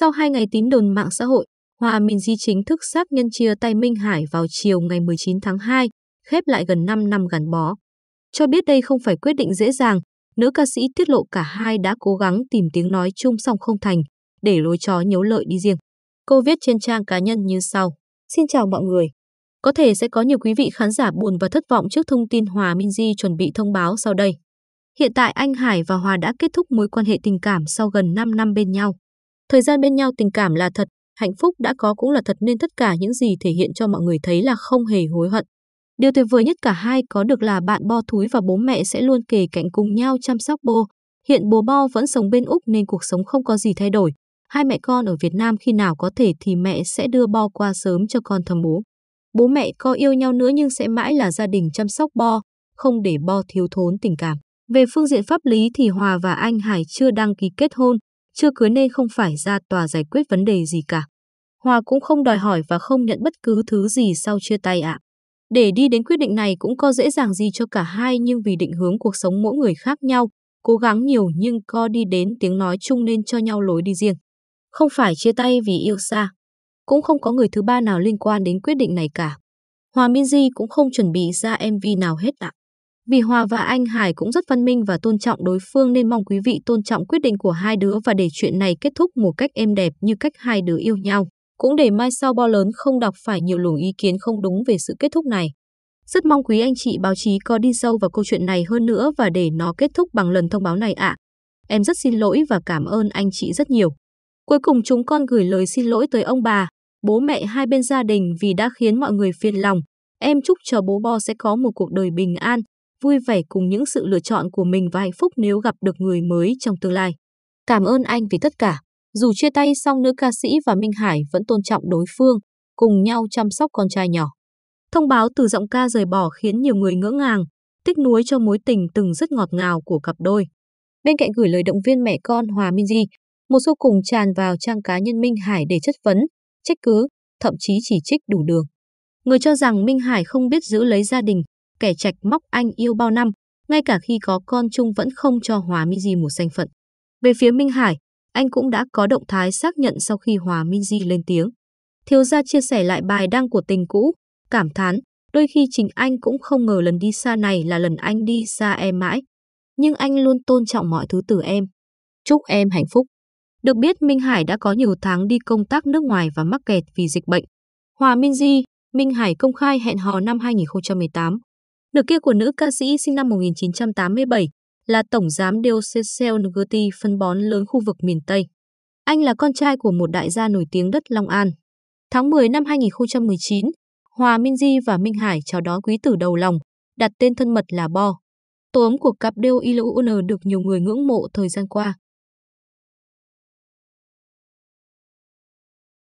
Sau hai ngày tín đồn mạng xã hội, Hòa Minh Di chính thức xác nhân chia tay Minh Hải vào chiều ngày 19 tháng 2, khép lại gần 5 năm gắn bó. Cho biết đây không phải quyết định dễ dàng, nữ ca sĩ tiết lộ cả hai đã cố gắng tìm tiếng nói chung song không thành, để lối chó nhấu lợi đi riêng. Cô viết trên trang cá nhân như sau. Xin chào mọi người. Có thể sẽ có nhiều quý vị khán giả buồn và thất vọng trước thông tin Hòa Minh Di chuẩn bị thông báo sau đây. Hiện tại anh Hải và Hòa đã kết thúc mối quan hệ tình cảm sau gần 5 năm bên nhau. Thời gian bên nhau tình cảm là thật, hạnh phúc đã có cũng là thật nên tất cả những gì thể hiện cho mọi người thấy là không hề hối hận. Điều tuyệt vời nhất cả hai có được là bạn Bo Thúi và bố mẹ sẽ luôn kề cạnh cùng nhau chăm sóc Bo. Hiện bố Bo vẫn sống bên Úc nên cuộc sống không có gì thay đổi. Hai mẹ con ở Việt Nam khi nào có thể thì mẹ sẽ đưa Bo qua sớm cho con thăm bố. Bố mẹ có yêu nhau nữa nhưng sẽ mãi là gia đình chăm sóc Bo, không để Bo thiếu thốn tình cảm. Về phương diện pháp lý thì Hòa và anh Hải chưa đăng ký kết hôn, chưa cưới nên không phải ra tòa giải quyết vấn đề gì cả. Hòa cũng không đòi hỏi và không nhận bất cứ thứ gì sau chia tay ạ. Để đi đến quyết định này cũng có dễ dàng gì cho cả hai nhưng vì định hướng cuộc sống mỗi người khác nhau, cố gắng nhiều nhưng co đi đến tiếng nói chung nên cho nhau lối đi riêng. Không phải chia tay vì yêu xa. Cũng không có người thứ ba nào liên quan đến quyết định này cả. Hòa Minzy cũng không chuẩn bị ra MV nào hết ạ. Vì Hòa và anh Hải cũng rất văn minh và tôn trọng đối phương nên mong quý vị tôn trọng quyết định của hai đứa và để chuyện này kết thúc một cách êm đẹp như cách hai đứa yêu nhau. Cũng để mai sau bo lớn không đọc phải nhiều luồng ý kiến không đúng về sự kết thúc này. Rất mong quý anh chị báo chí có đi sâu vào câu chuyện này hơn nữa và để nó kết thúc bằng lần thông báo này ạ. À. Em rất xin lỗi và cảm ơn anh chị rất nhiều. Cuối cùng chúng con gửi lời xin lỗi tới ông bà, bố mẹ hai bên gia đình vì đã khiến mọi người phiền lòng. Em chúc cho bố Bo sẽ có một cuộc đời bình an, vui vẻ cùng những sự lựa chọn của mình và hạnh phúc nếu gặp được người mới trong tương lai. Cảm ơn anh vì tất cả. Dù chia tay xong nữ ca sĩ và Minh Hải vẫn tôn trọng đối phương, cùng nhau chăm sóc con trai nhỏ. Thông báo từ giọng ca rời bỏ khiến nhiều người ngỡ ngàng, tiếc nuối cho mối tình từng rất ngọt ngào của cặp đôi. Bên cạnh gửi lời động viên mẹ con Hòa Minzy, một số cùng tràn vào trang cá nhân Minh Hải để chất vấn, trách cứ, thậm chí chỉ trích đủ đường. Người cho rằng Minh Hải không biết giữ lấy gia đình, kẻ trạch móc anh yêu bao năm, ngay cả khi có con chung vẫn không cho Hòa Minzy một danh phận. Về phía Minh Hải, anh cũng đã có động thái xác nhận sau khi Hòa Minzy lên tiếng. Thiếu gia chia sẻ lại bài đăng của tình cũ, cảm thán, đôi khi chính anh cũng không ngờ lần đi xa này là lần anh đi xa em mãi. Nhưng anh luôn tôn trọng mọi thứ từ em. Chúc em hạnh phúc. Được biết Minh Hải đã có nhiều tháng đi công tác nước ngoài và mắc kẹt vì dịch bệnh. Hòa Minzy, Minh Hải công khai hẹn hò năm 2018, được kia của nữ ca sĩ sinh năm 1987 là tổng giám Diocese Nugati phân bón lớn khu vực miền Tây. Anh là con trai của một đại gia nổi tiếng đất Long An. Tháng 10 năm 2019, Hòa Minh Di và Minh Hải chào đón quý tử đầu lòng, đặt tên thân mật là Bo. Tổ ấm của cặp Deo ILUN được nhiều người ngưỡng mộ thời gian qua.